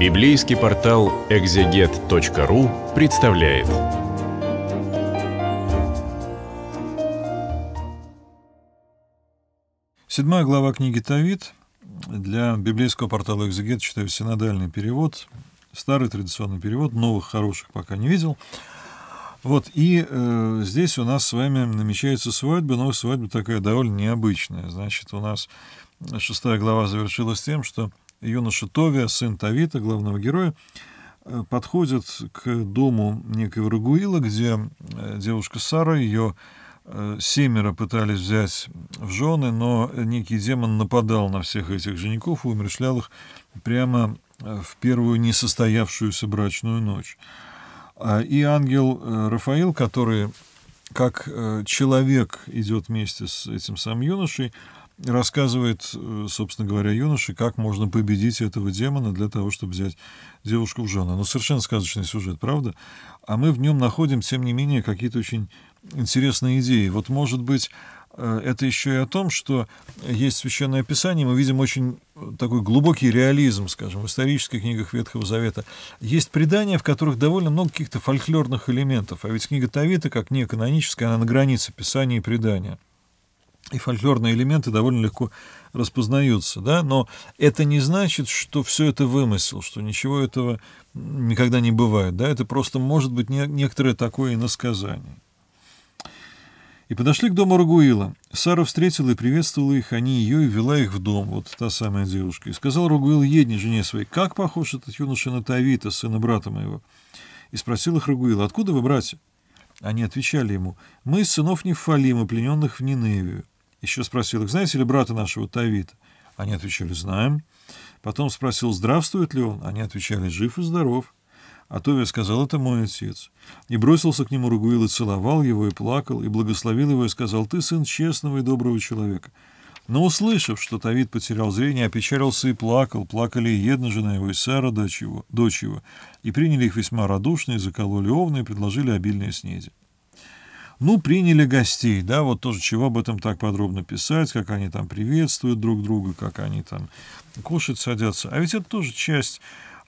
Библейский портал экзегет.ру представляет. Седьмая глава книги Тавид. Для библейского портала «Экзегет» читаю синодальный перевод. Старый традиционный перевод, новых хороших пока не видел. Вот, и э, здесь у нас с вами намечается свадьба, но свадьба такая довольно необычная. Значит, у нас шестая глава завершилась тем, что юноша Товия, сын Тавита, главного героя, э, подходит к дому некого Рагуила, где э, девушка Сара, ее э, семеро пытались взять в жены, но некий демон нападал на всех этих женихов и умершлял их прямо в первую несостоявшуюся брачную ночь. А, и ангел Рафаил, который как человек идет вместе с этим самым юношей, рассказывает, э, собственно говоря, юноше, как можно победить этого демона для того, чтобы взять девушку в жены. Ну, совершенно сказочный сюжет, правда? А мы в нем находим, тем не менее, какие-то очень интересные идеи. Вот, может быть, э, это еще и о том, что есть священное писание, мы видим очень э, такой глубокий реализм, скажем, в исторических книгах Ветхого Завета. Есть предания, в которых довольно много каких-то фольклорных элементов, а ведь книга Тавита, как не каноническая, она на границе писания и предания и фольклорные элементы довольно легко распознаются, да, но это не значит, что все это вымысел, что ничего этого никогда не бывает, да, это просто может быть не, некоторое такое иносказание. И подошли к дому Ругуила. Сара встретила и приветствовала их, они ее, и вела их в дом, вот та самая девушка. И сказал Ругуил едни жене своей, как похож этот юноша на Тавита, сына брата моего. И спросил их Ругуил, откуда вы, братья? Они отвечали ему, мы из сынов Нефалима, плененных в Ниневию. Еще спросил их, знаете ли брата нашего Тавита? Они отвечали, знаем. Потом спросил, здравствует ли он? Они отвечали, жив и здоров. А Товия сказал, это мой отец. И бросился к нему Ругуил и целовал его, и плакал, и благословил его, и сказал, ты сын честного и доброго человека. Но, услышав, что Тавид потерял зрение, опечалился и плакал, плакали и Една, жена его, и Сара, дочь его, дочь его, и приняли их весьма радушно, и закололи овны, и предложили обильные снеди. Ну, приняли гостей, да, вот тоже чего об этом так подробно писать, как они там приветствуют друг друга, как они там кушать садятся. А ведь это тоже часть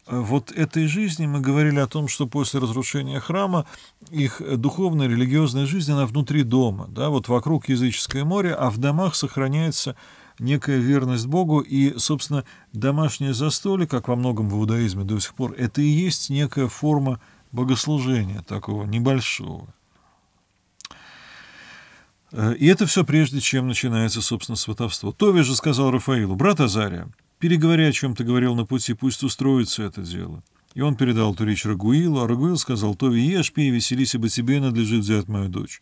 э, вот этой жизни мы говорили о том, что после разрушения храма их духовная, религиозная жизнь, она внутри дома, да, вот вокруг языческое море, а в домах сохраняется некая верность Богу, и, собственно, домашнее застолье, как во многом в иудаизме до сих пор, это и есть некая форма богослужения такого небольшого. Э, и это все прежде, чем начинается, собственно, сватовство. Тови же сказал Рафаилу, брат Азария, переговори, о чем ты говорил на пути, пусть устроится это дело. И он передал эту речь Рагуилу, а Рагуил сказал, Тови, ешь, пей, веселись, ибо тебе надлежит взять мою дочь.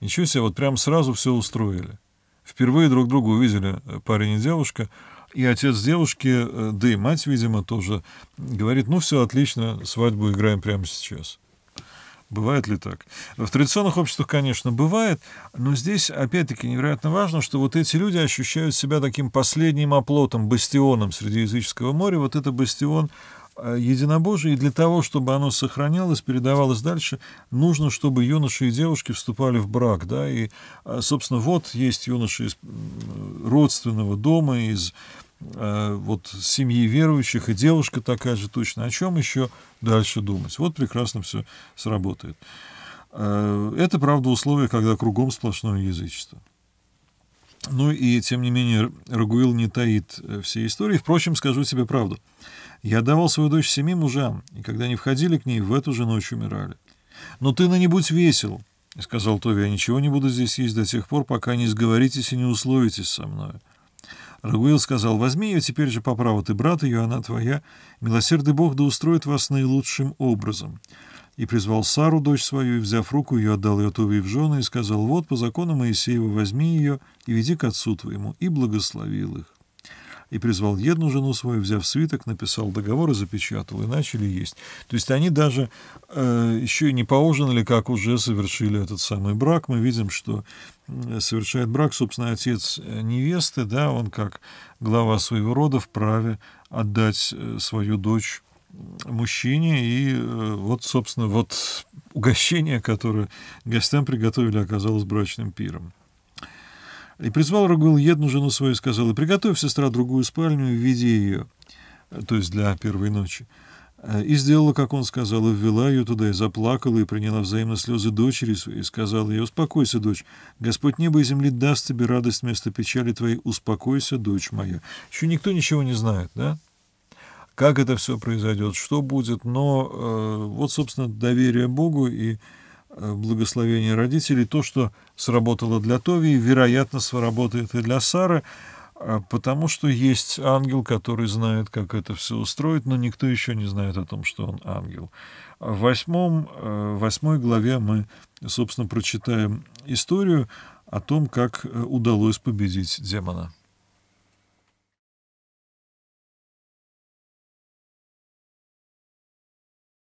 Ничего себе, вот прям сразу все устроили. Впервые друг друга увидели э, парень и девушка, и отец девушки, э, да и мать, видимо, тоже, говорит, ну все отлично, свадьбу играем прямо сейчас. Бывает ли так? В традиционных обществах, конечно, бывает, но здесь, опять-таки, невероятно важно, что вот эти люди ощущают себя таким последним оплотом, бастионом среди языческого моря. Вот это бастион э, единобожие, и для того, чтобы оно сохранялось, передавалось дальше, нужно, чтобы юноши и девушки вступали в брак, да, и, э, собственно, вот есть юноши из родственного дома, из Э, вот семьи верующих, и девушка такая же точно, о чем еще дальше думать? Вот прекрасно все сработает. Э, это, правда, условие, когда кругом сплошное язычество. Ну и, тем не менее, Рагуил не таит э, всей истории. Впрочем, скажу тебе правду. Я давал свою дочь семи мужам, и когда они входили к ней, в эту же ночь умирали. Но ты на не будь весел, — сказал Тови, — я ничего не буду здесь есть до тех пор, пока не сговоритесь и не условитесь со мной. Рагуил сказал, «Возьми ее теперь же по праву, ты брат ее, она твоя. Милосердный Бог да устроит вас наилучшим образом». И призвал Сару, дочь свою, и, взяв руку ее, отдал ее Туве в жены, и сказал, «Вот, по закону Моисеева возьми ее и веди к отцу твоему», и благословил их и призвал едну жену свою, взяв свиток, написал договор и запечатал, и начали есть. То есть они даже э, еще и не поужинали, как уже совершили этот самый брак. Мы видим, что совершает брак, собственно, отец э, невесты, да, он как глава своего рода вправе отдать э, свою дочь мужчине. И э, вот, собственно, вот угощение, которое гостям приготовили, оказалось брачным пиром. И призвал Рагуледну жену свою и сказал, «Приготовь, сестра, другую спальню и введи ее» э, то есть для первой ночи. Э, и сделала, как он сказал, и ввела ее туда, и заплакала, и приняла взаимно слезы дочери своей, и сказала ей, «Успокойся, дочь, Господь неба и земли даст тебе радость вместо печали твоей, успокойся, дочь моя». Еще никто ничего не знает, да? Как это все произойдет, что будет, но э, вот, собственно, доверие Богу и Э, благословение родителей, то, что сработало для Товии, вероятно, сработает и для Сары, э, потому что есть ангел, который знает, как это все устроить, но никто еще не знает о том, что он ангел. В восьмом, э, восьмой главе мы, собственно, прочитаем историю о том, как удалось победить демона.